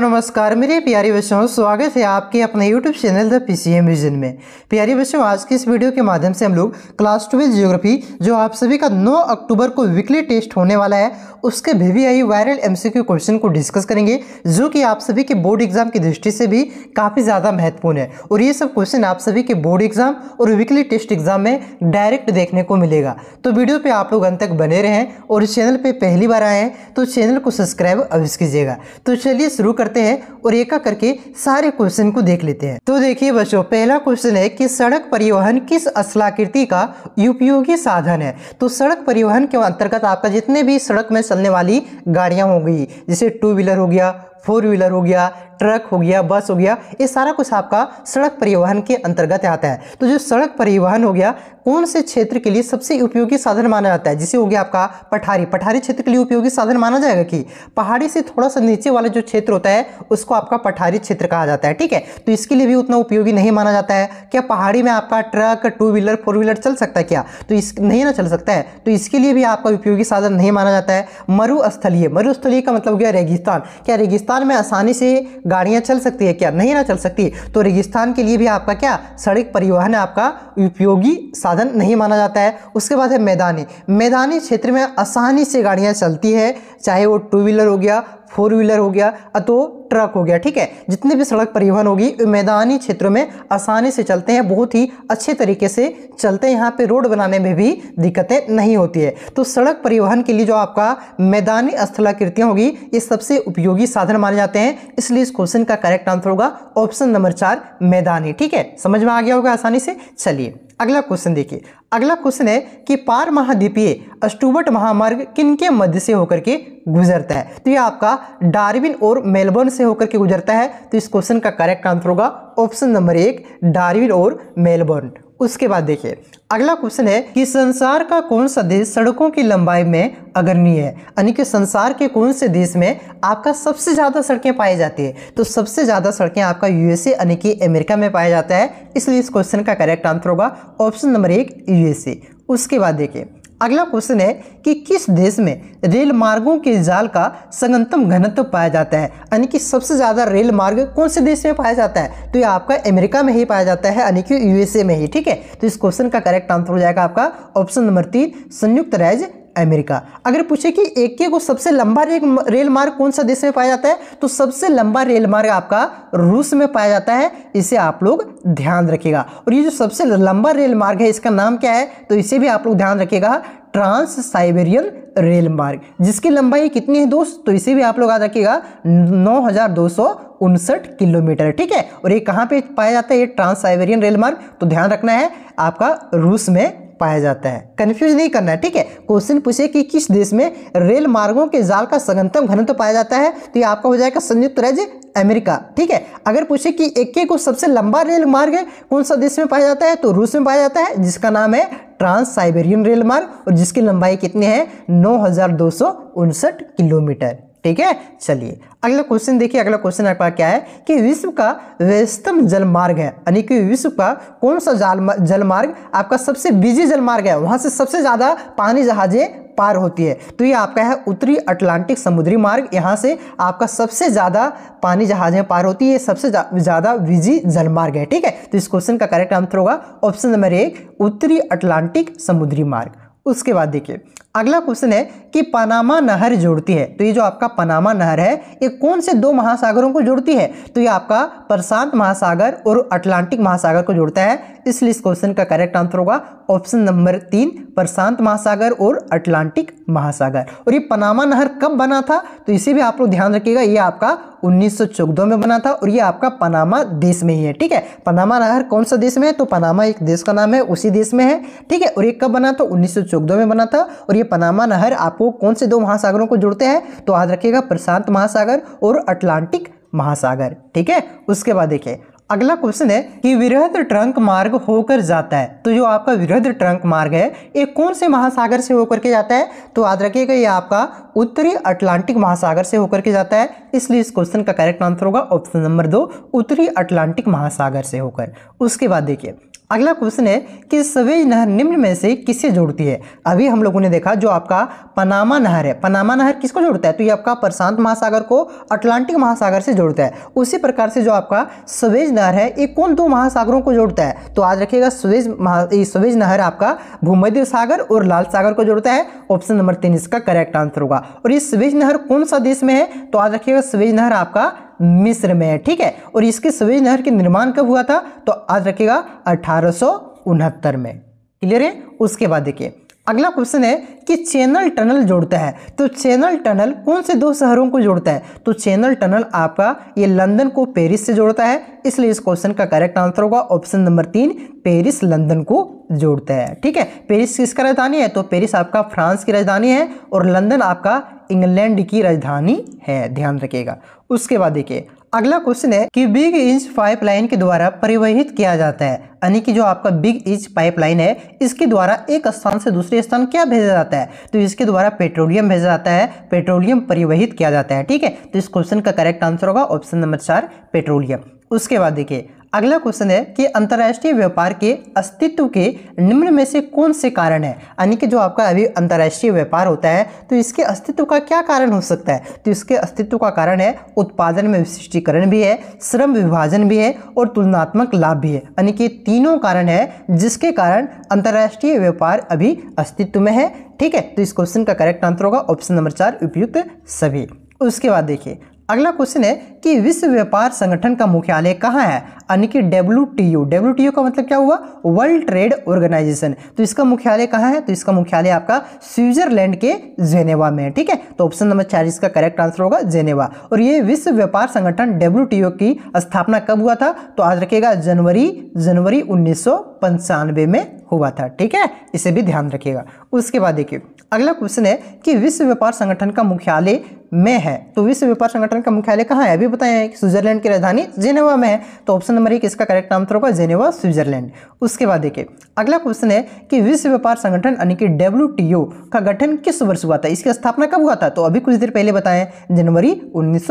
नमस्कार मेरे प्यारे बच्चों स्वागत है आपके अपने YouTube channel the PCM vision में प्यारे बच्चों आज की इस वीडियो के माध्यम से हम लोग क्लास ट्वेल्थ जियोग्राफी जो आप सभी का 9 अक्टूबर को वीकली टेस्ट होने वाला है उसके वीवीआई वायरल एमसीक्यू क्वेश्चन को डिस्कस करेंगे जो कि आप सभी के बोर्ड एग्जाम की दृष्टि से भी काफ़ी ज़्यादा महत्वपूर्ण है और ये सब क्वेश्चन आप सभी के बोर्ड एग्जाम और वीकली टेस्ट एग्जाम में डायरेक्ट देखने को मिलेगा तो वीडियो पर आप लोग अंत तक बने रहें और चैनल पर पहली बार आए हैं तो चैनल को सब्सक्राइब अवश्य कीजिएगा तो चलिए शुरू कर करते हैं और एक करके सारे क्वेश्चन को देख लेते हैं तो देखिए बच्चों पहला क्वेश्चन है कि सड़क परिवहन किस असलाकृति का उपयोगी साधन है तो सड़क परिवहन के अंतर्गत आपका जितने भी सड़क में चलने वाली हो होंगी जैसे टू व्हीलर हो गया फोर व्हीलर हो गया ट्रक हो गया बस हो गया ये सारा कुछ आपका सड़क परिवहन के अंतर्गत आता है तो जो सड़क परिवहन हो गया कौन से क्षेत्र के लिए सबसे उपयोगी साधन माना जाता है जिसे हो गया आपका पठारी पठारी क्षेत्र के लिए उपयोगी साधन माना जाएगा कि पहाड़ी से थोड़ा सा नीचे वाला जो क्षेत्र होता है उसको आपका पठारी क्षेत्र कहा जाता है ठीक है तो इसके लिए भी उतना उपयोगी नहीं माना जाता है क्या पहाड़ी में आपका truck two wheeler four wheeler चल सकता है क्या तो इस नहीं ना चल सकता है तो इसके लिए भी आपका उपयोगी साधन नहीं माना जाता है मरुस्थलीय मरुस्थलीय का मतलब हो गया रेगिस्तान क्या रेगिस्तान रेगिस्तान में आसानी से गाड़ियाँ चल सकती है क्या नहीं ना चल सकती तो रेगिस्तान के लिए भी आपका क्या सड़क परिवहन आपका उपयोगी साधन नहीं माना जाता है उसके बाद है मैदानी मैदानी क्षेत्र में आसानी से गाड़ियाँ चलती है चाहे वो टू व्हीलर हो गया फोर व्हीलर हो गया अतो ट्रक हो गया ठीक है जितने भी सड़क परिवहन होगी मैदानी क्षेत्रों में आसानी से चलते हैं बहुत ही अच्छे तरीके से चलते हैं यहाँ पे रोड बनाने में भी दिक्कतें नहीं होती है तो सड़क परिवहन के लिए जो आपका मैदानी स्थलाकृतियाँ होगी ये सबसे उपयोगी साधन माने जाते हैं इसलिए इस क्वेश्चन का करेक्ट आंसर होगा ऑप्शन नंबर चार मैदानी ठीक है समझ में आ गया होगा आसानी से चलिए अगला क्वेश्चन देखिए अगला क्वेश्चन है कि पार महाद्वीपीय अस्टूबट महामार्ग किन के मध्य से होकर के गुजरता है तो ये आपका डार्विन और मेलबर्न से होकर के गुजरता है तो इस क्वेश्चन का करेक्ट आंसर होगा ऑप्शन नंबर एक डार्विन और मेलबर्न उसके बाद देखिए अगला क्वेश्चन है कि संसार का कौन सा देश सड़कों की लंबाई में अग्रणी है यानी कि संसार के कौन से देश में आपका सबसे ज़्यादा सड़कें पाई जाती है तो सबसे ज़्यादा सड़कें आपका यूएसए यानी कि अमेरिका में पाया जाता है इसलिए इस क्वेश्चन का करेक्ट आंसर होगा ऑप्शन नंबर एक यूएसए उसके बाद देखिए अगला क्वेश्चन है कि किस देश में रेल मार्गों के जाल का संगतम घनत्व पाया जाता है यानी कि सबसे ज़्यादा रेल मार्ग कौन से देश में पाया जाता है तो ये आपका अमेरिका में ही पाया जाता है यानी कि यूएसए में ही ठीक है तो इस क्वेश्चन का करेक्ट आंसर हो जाएगा आपका ऑप्शन नंबर तीन संयुक्त राज्य अमेरिका अगर पूछे कि के को सबसे लंबा रेल मार्ग कौन सा देश में पाया जाता है तो सबसे लंबा रेल मार्ग आपका रूस में पाया जाता है इसे आप लोग ध्यान रखिएगा और ये जो सबसे लंबा रेल मार्ग है इसका नाम क्या है तो इसे भी आप लोग ध्यान रखिएगा ट्रांस साइबेरियन रेल मार्ग जिसकी लंबाई कितनी है दोस्त तो इसे भी आप लोग याद रखिएगा नौ हज़ार दो सौ उनसठ किलोमीटर ठीक है और ये कहाँ पे पाया जाता है ये ट्रांस साइबेरियन रेल मार्ग तो ध्यान रखना है आपका रूस में पाया जाता है कन्फ्यूज नहीं करना है ठीक है क्वेश्चन पूछे कि किस देश में रेल मार्गों के जाल का सघनतम घनत्व पाया जाता है तो ये आपका हो जाएगा संयुक्त राज्य अमेरिका ठीक है अगर पूछे कि एक को सबसे लंबा रेल मार्ग कौन सा देश में पाया जाता है तो रूस में पाया जाता है जिसका नाम है ट्रांस साइबेरियन रेल मार्ग और जिसकी लंबाई कितनी है नौ किलोमीटर ठीक है चलिए अगला क्वेश्चन देखिए अगला क्वेश्चन आपके पास क्या है कि विश्व का व्यस्तम जलमार्ग है यानी कि विश्व का कौन सा जलमार्ग आपका सबसे बिजी जलमार्ग है वहां से सबसे ज़्यादा पानी जहाजें पार होती है तो ये आपका है उत्तरी अटलांटिक समुद्री मार्ग यहाँ से आपका सबसे ज़्यादा पानी जहाजें पार होती है सबसे ज़्यादा विजी जलमार्ग है ठीक है तो इस क्वेश्चन का करेक्ट आंसर होगा ऑप्शन नंबर एक उत्तरी अटलांटिक समुद्री मार्ग उसके बाद देखिए अगला क्वेश्चन है कि पनामा नहर जोड़ती है तो ये जो आपका पनामा नहर है ये कौन से दो महासागरों को जोड़ती है तो ये आपका प्रशांत महासागर और अटलांटिक महासागर को जोड़ता है इसलिए इस क्वेश्चन का करेक्ट आंसर होगा ऑप्शन नंबर तीन प्रशांत महासागर और अटलांटिक महासागर और ये पनामा नहर कब बना था तो इसे भी आप लोग ध्यान रखिएगा ये आपका 1914 में बना था और ये आपका पनामा देश में ही है ठीक है पनामा नहर कौन सा देश में है तो पनामा एक देश का नाम है उसी देश में है ठीक है और ये कब बना था उन्नीस में बना था और ये पनामा नहर आपको कौन से दो महासागरों को जुड़ते हैं तो याद रखिएगा प्रशांत महासागर और अटलांटिक महासागर ठीक है उसके बाद देखिए अगला क्वेश्चन है कि वृहद ट्रंक मार्ग होकर जाता है तो जो आपका वृहद ट्रंक मार्ग है ये कौन से महासागर से होकर के जाता है तो याद रखिएगा ये आपका उत्तरी अटलांटिक महासागर से होकर के जाता है इसलिए इस क्वेश्चन का करेक्ट आंसर होगा ऑप्शन नंबर दो उत्तरी अटलांटिक महासागर से होकर उसके बाद देखिए अगला क्वेश्चन है कि सवेज नहर निम्न में से किससे जोड़ती है अभी हम लोगों ने देखा जो आपका पनामा नहर है पनामा नहर किसको जोड़ता है तो ये आपका प्रशांत महासागर को अटलांटिक महासागर से जोड़ता है उसी प्रकार से जो आपका सवेज नहर है ये कौन दो महासागरों को जोड़ता है तो आज रखिएगा सवेज महा सवेज नहर आपका भूमध्य सागर और लाल सागर को जोड़ता है ऑप्शन नंबर तीन इसका करेक्ट आंसर होगा और ये सवेज नहर कौन सा देश में है तो आज रखिएगा सवेज नहर आपका मिस्र में है ठीक है और इसके सवेज नहर के निर्माण कब हुआ था तो आज रखेगा अठारह में क्लियर है उसके बाद देखिए अगला क्वेश्चन है कि चैनल टनल जोड़ता है तो चैनल टनल कौन से दो शहरों को जोड़ता है तो चैनल टनल आपका ये लंदन को पेरिस से जोड़ता है इसलिए इस क्वेश्चन का करेक्ट आंसर होगा ऑप्शन नंबर तीन पेरिस लंदन को जोड़ता है ठीक है पेरिस किसका राजधानी है तो पेरिस आपका फ्रांस की राजधानी है और लंदन आपका इंग्लैंड की राजधानी है ध्यान रखिएगा उसके बाद देखिए अगला क्वेश्चन है कि बिग इंच पाइपलाइन के द्वारा परिवहित किया जाता है यानी कि जो आपका बिग इंच पाइपलाइन है इसके द्वारा एक स्थान से दूसरे स्थान क्या भेजा जाता है तो इसके द्वारा पेट्रोलियम भेजा जाता है पेट्रोलियम परिवहित किया जाता है ठीक है तो इस क्वेश्चन का करेक्ट आंसर होगा ऑप्शन नंबर चार पेट्रोलियम उसके बाद देखिए अगला क्वेश्चन है कि अंतर्राष्ट्रीय व्यापार के अस्तित्व के निम्न में से कौन से कारण है यानी कि जो आपका अभी अंतर्राष्ट्रीय व्यापार होता है तो इसके अस्तित्व का क्या कारण हो सकता है तो इसके अस्तित्व का कारण है उत्पादन में विशिष्टीकरण भी है श्रम विभाजन भी है और तुलनात्मक लाभ भी है यानी कि तीनों कारण है जिसके कारण अंतर्राष्ट्रीय व्यापार अभी अस्तित्व में है ठीक है तो इस क्वेश्चन का करेक्ट आंसर होगा ऑप्शन नंबर चार उपयुक्त सभी उसके बाद देखिए अगला क्वेश्चन है कि विश्व व्यापार संगठन का मुख्यालय कहाँ है यानी कि W T U W T U का मतलब क्या हुआ वर्ल्ड ट्रेड ऑर्गेनाइजेशन तो इसका मुख्यालय कहाँ है तो इसका मुख्यालय आपका स्विट्जरलैंड के जेनेवा में है ठीक है तो ऑप्शन नंबर चार इसका करेक्ट आंसर होगा जेनेवा और ये विश्व व्यापार संगठन डब्ल्यू टी यू की स्थापना कब हुआ था तो आज रखेगा जनवरी जनवरी उन्नीस में हुआ था ठीक है इसे भी ध्यान रखिएगा उसके बाद देखिए अगला क्वेश्चन है कि विश्व व्यापार संगठन का मुख्यालय में है तो विश्व व्यापार संगठन का मुख्यालय कहाँ है अभी बताया है स्विट्जरलैंड की राजधानी जेनेवा में है तो ऑप्शन नंबर एक इसका करेक्ट आंसर होगा जेनेवा स्विट्जरलैंड उसके बाद देखिए अगला क्वेश्चन है कि विश्व व्यापार संगठन यानी कि डब्ल्यू का गठन किस वर्ष हुआ था इसकी स्थापना कब हुआ था तो अभी कुछ देर पहले बताएं जनवरी उन्नीस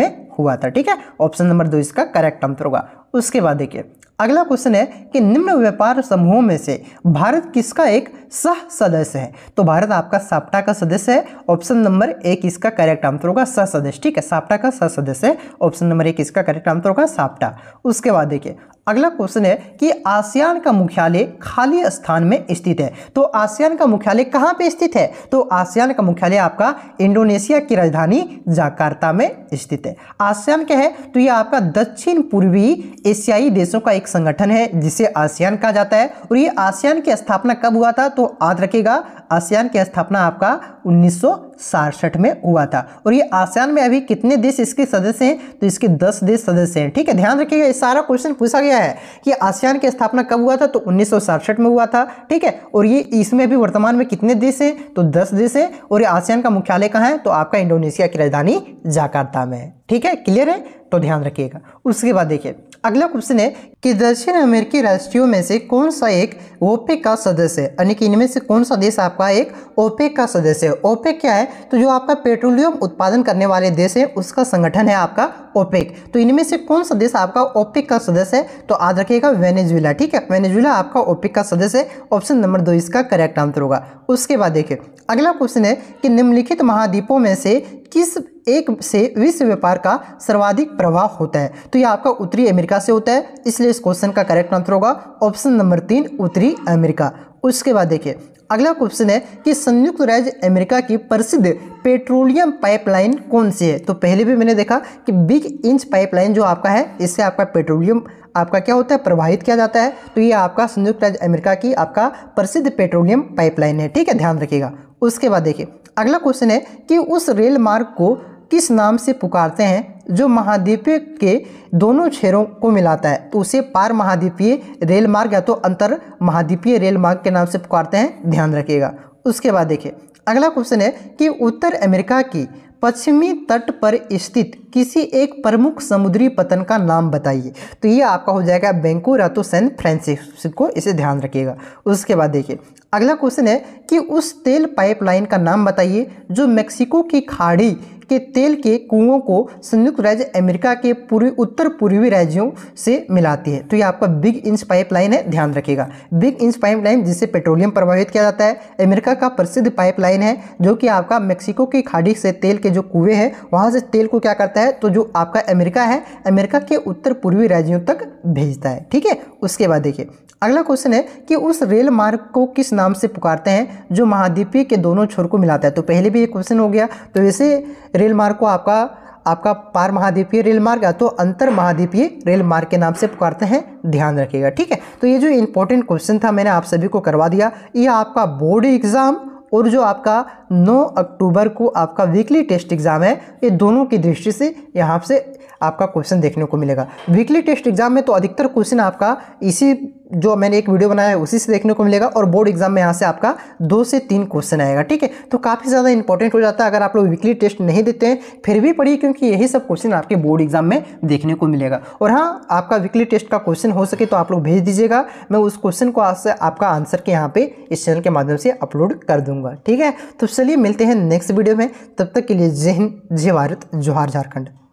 में हुआ था ठीक है ऑप्शन नंबर दो इसका करेक्ट आंसर होगा उसके बाद देखिए अगला क्वेश्चन है कि निम्न व्यापार समूहों में से भारत किसका एक सह सदस्य है तो भारत आपका साप्टा का सदस्य है ऑप्शन नंबर एक इसका करेक्ट आंसर होगा सह सदस्य ठीक है साप्टा का सह सदस्य है ऑप्शन नंबर एक इसका करेक्ट आंसर होगा साप्टा उसके बाद देखिए अगला क्वेश्चन है कि आसियान का मुख्यालय खाली स्थान में स्थित है तो आसियान का मुख्यालय कहाँ पे स्थित है तो आसियान का मुख्यालय आपका इंडोनेशिया की राजधानी जाकार्ता में स्थित है आसियान क्या है तो ये आपका दक्षिण पूर्वी एशियाई देशों का एक संगठन है जिसे आसियान कहा जाता है और ये आसियान की स्थापना कब हुआ था तो याद रखेगा आसियान की स्थापना आपका उन्नीस साठ में हुआ था और ये आसियान में अभी कितने देश इसके सदस्य हैं तो इसके दस देश सदस्य हैं ठीक है ध्यान रखिएगा ये सारा क्वेश्चन पूछा गया है कि आसियान की स्थापना कब हुआ था तो उन्नीस में हुआ था ठीक है और ये इसमें भी वर्तमान में कितने देश हैं तो दस देश हैं और ये आसियान का मुख्यालय कहाँ है तो आपका इंडोनेशिया की राजधानी जाकार्ता में ठीक है क्लियर है तो ध्यान रखिएगा उसके बाद देखिए अगला क्वेश्चन है कि दक्षिण अमेरिकी राष्ट्रियों में से कौन सा एक ओपेक का सदस्य है यानी कि इनमें से कौन सा देश आपका एक ओपेक का सदस्य है ओपेक क्या है तो जो आपका पेट्रोलियम उत्पादन करने वाले देश है उसका संगठन है आपका ओपेक तो इनमें से कौन सा देश आपका ओपेक का सदस्य है तो याद रखिएगा वेनेजुला ठीक है वेनेजुला आपका ओपेक का सदस्य है ऑप्शन नंबर दो इसका करेक्ट आंसर होगा उसके बाद देखिए अगला क्वेश्चन है कि निम्नलिखित महाद्वीपों में से किस एक से विश्व व्यापार का सर्वाधिक प्रभाव होता है तो यह आपका उत्तरी अमेरिका से होता है इसलिए इस क्वेश्चन का करेक्ट आंसर होगा ऑप्शन नंबर तीन उत्तरी अमेरिका उसके बाद देखिए अगला क्वेश्चन है कि संयुक्त राज्य अमेरिका की प्रसिद्ध पेट्रोलियम पाइपलाइन कौन सी है तो पहले भी मैंने देखा कि बिग इंच पाइपलाइन जो आपका है इससे आपका पेट्रोलियम आपका क्या होता है प्रवाहित किया जाता है तो ये आपका संयुक्त राज्य अमेरिका की आपका प्रसिद्ध पेट्रोलियम पाइपलाइन है ठीक है ध्यान रखिएगा उसके बाद देखिए अगला क्वेश्चन है कि उस रेल मार्ग को किस नाम से पुकारते हैं जो महाद्वीप के दोनों क्षेत्रों को मिलाता है तो उसे पार महाद्वीपीय रेल मार्ग या तो अंतर महाद्वीपीय रेल मार्ग के नाम से पुकारते हैं ध्यान रखिएगा उसके बाद देखिए अगला क्वेश्चन है कि उत्तर अमेरिका की पश्चिमी तट पर स्थित किसी एक प्रमुख समुद्री पतन का नाम बताइए तो ये आपका हो जाएगा बेंकुरा तो सैन फ्रांसिस्को इसे ध्यान रखिएगा उसके बाद देखिए अगला क्वेश्चन है कि उस तेल पाइपलाइन का नाम बताइए जो मेक्सिको की खाड़ी के तेल के कुओं को संयुक्त राज्य अमेरिका के पूर्वी उत्तर पूर्वी राज्यों से मिलाती है तो ये आपका बिग इंच पाइपलाइन है ध्यान रखिएगा बिग इंच पाइपलाइन जिससे पेट्रोलियम प्रभावित किया जाता है अमेरिका का प्रसिद्ध पाइपलाइन है जो कि आपका मेक्सिको की खाड़ी से तेल के जो कुएँ हैं वहाँ से तेल को क्या करता है जाता है तो जो आपका अमेरिका है अमेरिका के उत्तर पूर्वी राज्यों तक भेजता है ठीक है उसके बाद देखिए अगला क्वेश्चन है कि उस रेल मार्ग को किस नाम से पुकारते हैं जो महाद्वीपीय के दोनों छोर को मिलाता है तो पहले भी ये क्वेश्चन हो गया तो वैसे रेल मार्ग को आपका आपका पार महाद्वीपीय रेल मार्ग या तो अंतर महाद्वीपीय रेल मार्ग के नाम से पुकारते हैं ध्यान रखिएगा ठीक है तो ये जो इंपॉर्टेंट क्वेश्चन था मैंने आप सभी को करवा दिया ये आपका बोर्ड एग्जाम और जो आपका 9 अक्टूबर को आपका वीकली टेस्ट एग्ज़ाम है ये दोनों की दृष्टि से यहाँ से आपका क्वेश्चन देखने को मिलेगा वीकली टेस्ट एग्ज़ाम में तो अधिकतर क्वेश्चन आपका इसी जो मैंने एक वीडियो बनाया है उसी से देखने को मिलेगा और बोर्ड एग्जाम में यहाँ से आपका दो से तीन क्वेश्चन आएगा ठीक है तो काफ़ी ज़्यादा इंपॉर्टेंट हो जाता है अगर आप लोग वीकली टेस्ट नहीं देते हैं फिर भी पढ़िए क्योंकि यही सब क्वेश्चन आपके बोर्ड एग्जाम में देखने को मिलेगा और हाँ आपका वीकली टेस्ट का क्वेश्चन हो सके तो आप लोग भेज दीजिएगा मैं उस क्वेश्चन को आज आपका आंसर के यहाँ पर इस चैनल के माध्यम से अपलोड कर दूंगा ठीक है तो चलिए मिलते हैं नेक्स्ट वीडियो में तब तक के लिए जय हिंद जय भारत जोहार झारखंड